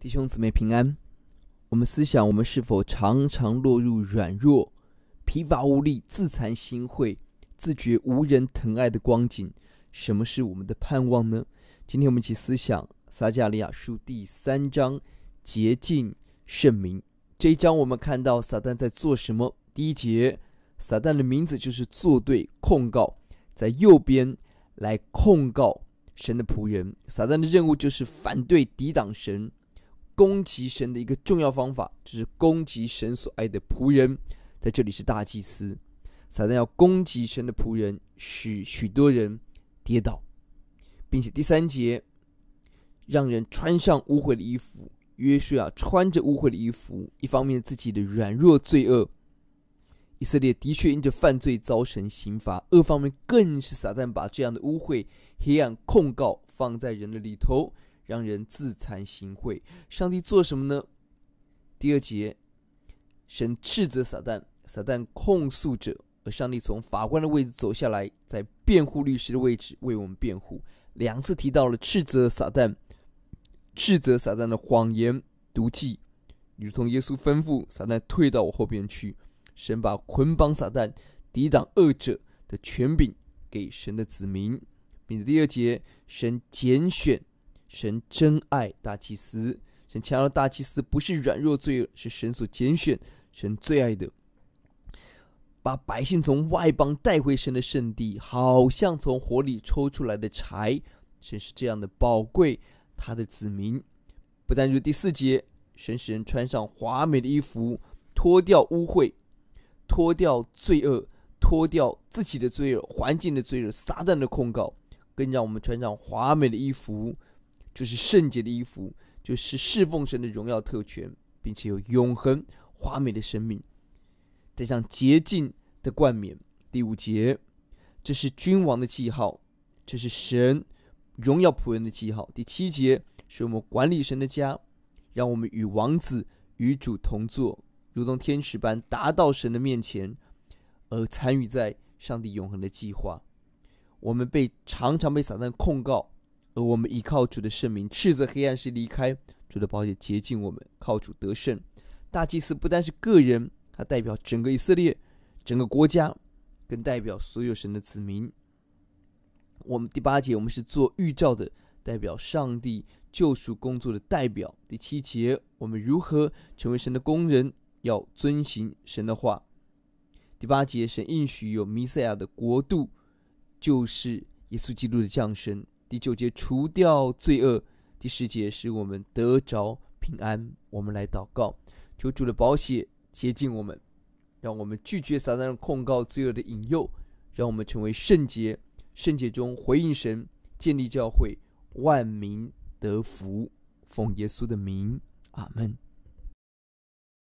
弟兄姊妹平安。我们思想，我们是否常常落入软弱、疲乏无力、自惭形秽、自觉无人疼爱的光景？什么是我们的盼望呢？今天我们一起思想撒加利亚书第三章洁净圣明”这一章。我们看到撒旦在做什么？第一节，撒旦的名字就是作对、控告，在右边来控告神的仆人。撒旦的任务就是反对、抵挡神。攻击神的一个重要方法，就是攻击神所爱的仆人，在这里是大祭司撒旦要攻击神的仆人，使许多人跌倒，并且第三节让人穿上污秽的衣服。约书亚穿着污秽的衣服，一方面自己的软弱罪恶，以色列的确因着犯罪遭神刑罚；，恶方面更是撒旦把这样的污秽、黑暗控告放在人的里头。让人自惭形秽。上帝做什么呢？第二节，神斥责撒旦，撒旦控诉者，而上帝从法官的位置走下来，在辩护律师的位置为我们辩护。两次提到了斥责撒旦，斥责撒旦的谎言、毒计，如同耶稣吩咐撒旦退到我后边去。神把捆绑撒旦、抵挡恶者的权柄给神的子民，并在第二节，神拣选。神真爱大祭司，神强调大祭司不是软弱罪恶，是神所拣选，神最爱的。把百姓从外邦带回神的圣地，好像从火里抽出来的柴，神是这样的宝贵。他的子民，不但如第四节，神使人穿上华美的衣服，脱掉污秽，脱掉罪恶，脱掉自己的罪恶，环境的罪恶，撒旦的控告，更让我们穿上华美的衣服。就是圣洁的衣服，就是侍奉神的荣耀特权，并且有永恒华美的生命，戴上洁净的冠冕。第五节，这是君王的记号，这是神荣耀仆人的记号。第七节，是我们管理神的家，让我们与王子与主同坐，如同天使般达到神的面前，而参与在上帝永恒的计划。我们被常常被撒旦控告。而我们依靠主的圣名斥责黑暗时离开主的宝血洁净我们，靠主得胜。大祭司不单是个人，他代表整个以色列、整个国家，更代表所有神的子民。我们第八节，我们是做预兆的，代表上帝救赎工作的代表。第七节，我们如何成为神的工人，要遵行神的话。第八节，神应许有弥赛亚的国度，就是耶稣基督的降生。第九节除掉罪恶，第十节使我们得着平安。我们来祷告，求主的宝血洁净我们，让我们拒绝撒旦控告罪恶的引诱，让我们成为圣洁。圣洁中回应神，建立教会，万民得福，奉耶稣的名，阿门。